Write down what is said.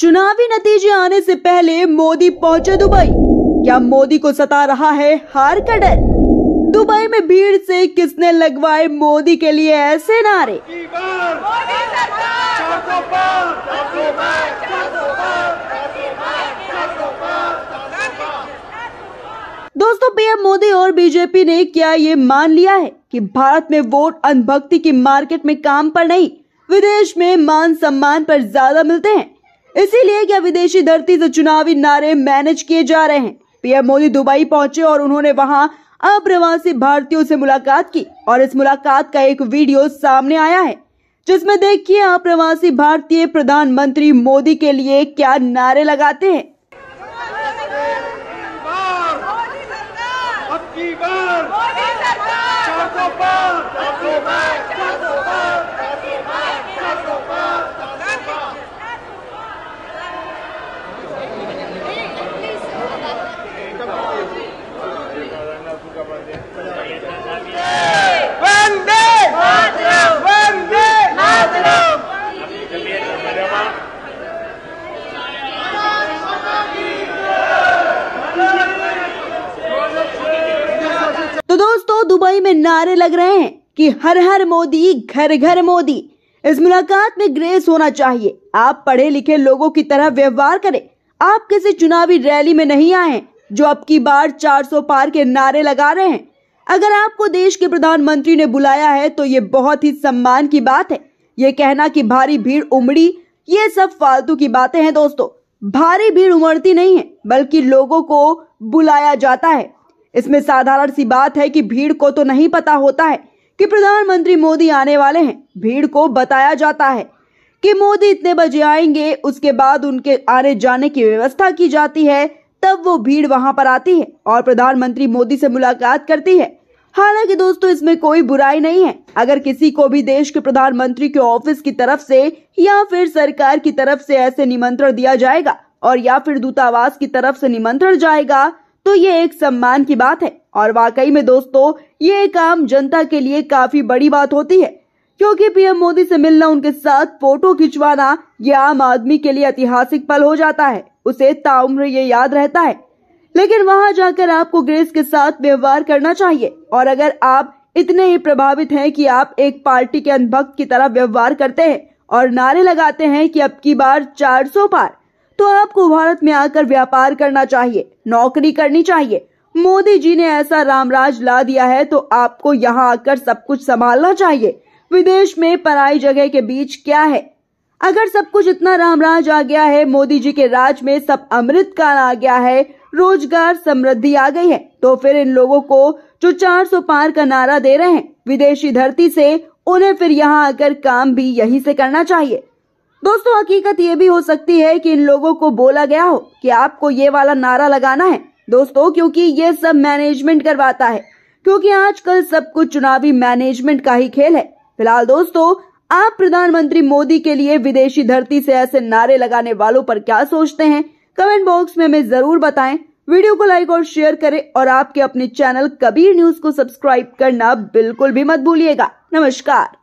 चुनावी नतीजे आने से पहले मोदी पहुंचे दुबई क्या मोदी को सता रहा है हार का डर दुबई में भीड़ से किसने लगवाए मोदी के लिए ऐसे नारे दोस्तों पीएम मोदी और बीजेपी ने क्या ये मान लिया है कि भारत में वोट अनभक्ति की मार्केट में काम पर नहीं विदेश में मान सम्मान पर ज्यादा मिलते हैं इसीलिए क्या विदेशी धरती से चुनावी नारे मैनेज किए जा रहे हैं पीएम मोदी दुबई पहुंचे और उन्होंने वहां अप्रवासी भारतीयों से मुलाकात की और इस मुलाकात का एक वीडियो सामने आया है जिसमें देखिए अप्रवासी भारतीय प्रधानमंत्री मोदी के लिए क्या नारे लगाते हैं तो दुबई में नारे लग रहे हैं कि हर हर मोदी घर घर मोदी इस मुलाकात में ग्रेस होना चाहिए आप पढ़े लिखे लोगों की तरह व्यवहार करें आप किसी चुनावी रैली में नहीं आए जो अब की बार 400 पार के नारे लगा रहे हैं अगर आपको देश के प्रधानमंत्री ने बुलाया है तो ये बहुत ही सम्मान की बात है ये कहना कि भारी भीड़ उमड़ी ये सब फालतू की बातें हैं दोस्तों भारी भीड़ उमड़ती नहीं है बल्कि लोगों को बुलाया जाता है इसमें साधारण सी बात है कि भीड़ को तो नहीं पता होता है कि प्रधानमंत्री मोदी आने वाले हैं भीड़ को बताया जाता है कि मोदी इतने बजे आएंगे उसके बाद उनके आने जाने की व्यवस्था की जाती है तब वो भीड़ वहां पर आती है और प्रधानमंत्री मोदी से मुलाकात करती है हालांकि दोस्तों इसमें कोई बुराई नहीं है अगर किसी को भी देश के प्रधानमंत्री के ऑफिस की तरफ से या फिर सरकार की तरफ से ऐसे निमंत्रण दिया जाएगा और या फिर दूतावास की तरफ से निमंत्रण जाएगा तो ये एक सम्मान की बात है और वाकई में दोस्तों ये काम जनता के लिए काफी बड़ी बात होती है क्योंकि पीएम मोदी से मिलना उनके साथ फोटो खिंचवाना ये आम आदमी के लिए ऐतिहासिक पल हो जाता है उसे ताउम्र ये याद रहता है लेकिन वहाँ जाकर आपको ग्रेस के साथ व्यवहार करना चाहिए और अगर आप इतने ही प्रभावित हैं कि आप एक पार्टी के अनभक्त की तरह व्यवहार करते हैं और नारे लगाते हैं कि अब की बार 400 पार तो आपको भारत में आकर व्यापार करना चाहिए नौकरी करनी चाहिए मोदी जी ने ऐसा रामराज ला दिया है तो आपको यहाँ आकर सब कुछ संभालना चाहिए विदेश में पराई जगह के बीच क्या है अगर सब कुछ इतना रामराज आ गया है मोदी जी के राज में सब अमृत काल आ गया है रोजगार समृद्धि आ गई है तो फिर इन लोगों को जो 400 पार का नारा दे रहे हैं विदेशी धरती से उन्हें फिर यहाँ आकर काम भी यहीं से करना चाहिए दोस्तों हकीकत ये भी हो सकती है कि इन लोगों को बोला गया हो कि आपको ये वाला नारा लगाना है दोस्तों क्योंकि ये सब मैनेजमेंट करवाता है क्योंकि आजकल सब कुछ चुनावी मैनेजमेंट का ही खेल है फिलहाल दोस्तों आप प्रधानमंत्री मोदी के लिए विदेशी धरती से ऐसे नारे लगाने वालों पर क्या सोचते हैं कमेंट बॉक्स में हमें जरूर बताएं वीडियो को लाइक और शेयर करें और आपके अपने चैनल कबीर न्यूज को सब्सक्राइब करना बिल्कुल भी मत भूलिएगा नमस्कार